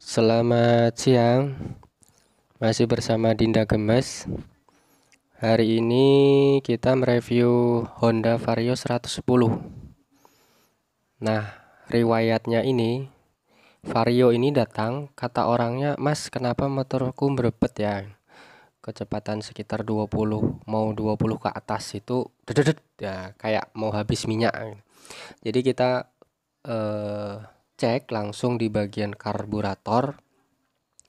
Selamat siang, masih bersama Dinda Gemes. Hari ini kita mereview Honda Vario 110. Nah, riwayatnya ini Vario ini datang, kata orangnya, "Mas, kenapa motorku merepet ya?" Kecepatan sekitar 20, mau 20 ke atas itu dededet ya, kayak mau habis minyak. Jadi kita eh, cek langsung di bagian karburator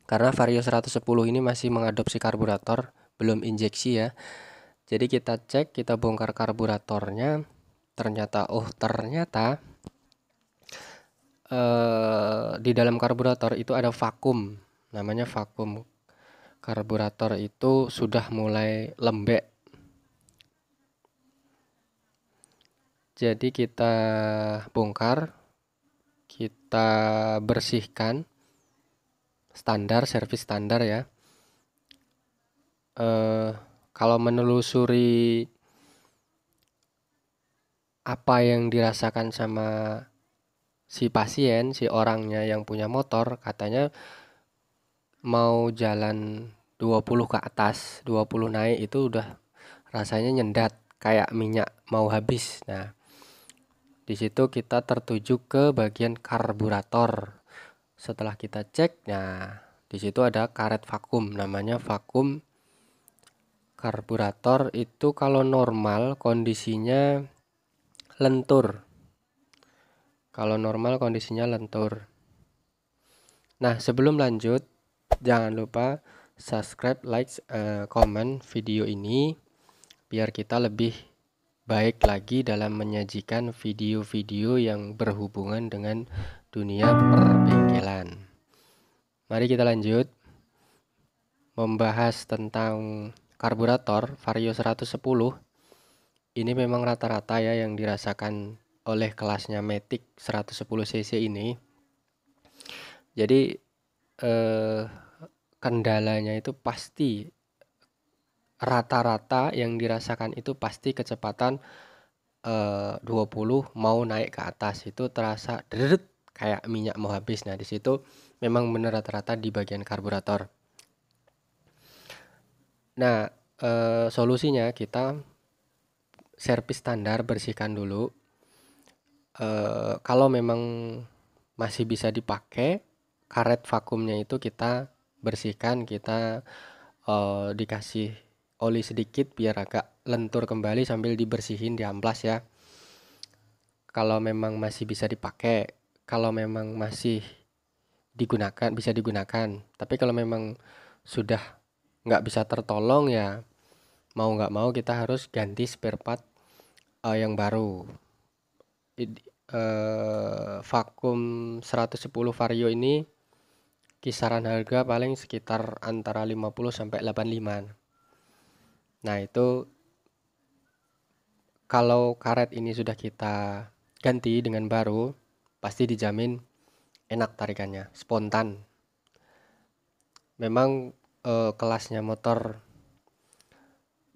karena Vario 110 ini masih mengadopsi karburator, belum injeksi ya. Jadi kita cek, kita bongkar karburatornya. Ternyata oh, ternyata Eh, di dalam karburator itu ada vakum, namanya vakum. Karburator itu sudah mulai lembek. Jadi kita bongkar, kita bersihkan standar servis standar ya. Eh, kalau menelusuri apa yang dirasakan sama si pasien, si orangnya yang punya motor katanya mau jalan 20 ke atas, 20 naik itu udah rasanya nyendat kayak minyak mau habis. Nah, di situ kita tertuju ke bagian karburator. Setelah kita cek, nah di situ ada karet vakum namanya vakum karburator itu kalau normal kondisinya lentur kalau normal kondisinya lentur. Nah, sebelum lanjut, jangan lupa subscribe, like, comment eh, video ini biar kita lebih baik lagi dalam menyajikan video-video yang berhubungan dengan dunia perbengkelan. Mari kita lanjut membahas tentang karburator Vario 110. Ini memang rata-rata ya yang dirasakan oleh kelasnya Matic 110 cc ini. Jadi eh, kendalanya itu pasti rata-rata yang dirasakan itu pasti kecepatan eh, 20 mau naik ke atas itu terasa deret kayak minyak mau habis. Nah, disitu memang benar rata-rata di bagian karburator. Nah, eh, solusinya kita servis standar bersihkan dulu Eh, kalau memang masih bisa dipakai karet vakumnya itu kita bersihkan kita uh, dikasih oli sedikit biar agak lentur kembali sambil dibersihin di amplas ya kalau memang masih bisa dipakai kalau memang masih digunakan bisa digunakan tapi kalau memang sudah nggak bisa tertolong ya mau nggak mau kita harus ganti spare part uh, yang baru uh, vakum 110 vario ini kisaran harga paling sekitar antara 50 sampai 85 nah itu kalau karet ini sudah kita ganti dengan baru pasti dijamin enak tarikannya spontan memang uh, kelasnya motor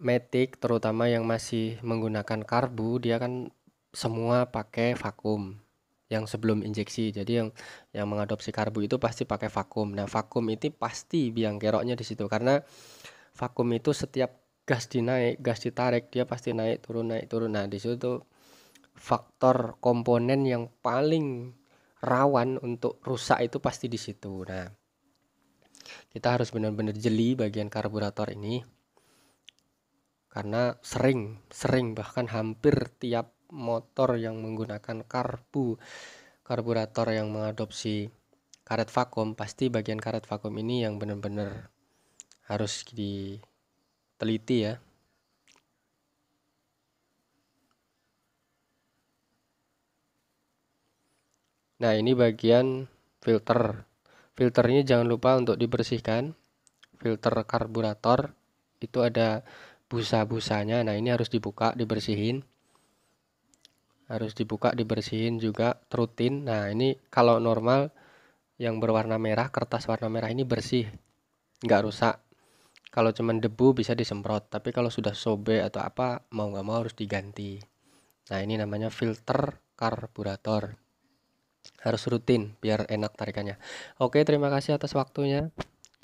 Matic terutama yang masih menggunakan karbu dia kan semua pakai vakum yang sebelum injeksi. Jadi yang yang mengadopsi karbu itu pasti pakai vakum. Nah, vakum itu pasti biang keroknya di situ karena vakum itu setiap gas dinaik, gas ditarik, dia pasti naik turun naik turun. Nah, di situ faktor komponen yang paling rawan untuk rusak itu pasti di situ. Nah, kita harus benar-benar jeli bagian karburator ini karena sering, sering bahkan hampir tiap motor yang menggunakan karbu karburator yang mengadopsi karet vakum pasti bagian karet vakum ini yang benar-benar harus diteliti ya Nah ini bagian filter Filternya jangan lupa untuk dibersihkan Filter karburator Itu ada busa-busanya Nah ini harus dibuka, dibersihin harus dibuka dibersihin juga rutin nah ini kalau normal yang berwarna merah kertas warna merah ini bersih nggak rusak kalau cuman debu bisa disemprot tapi kalau sudah sobek atau apa mau nggak mau harus diganti nah ini namanya filter karburator harus rutin biar enak tarikannya oke terima kasih atas waktunya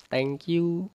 thank you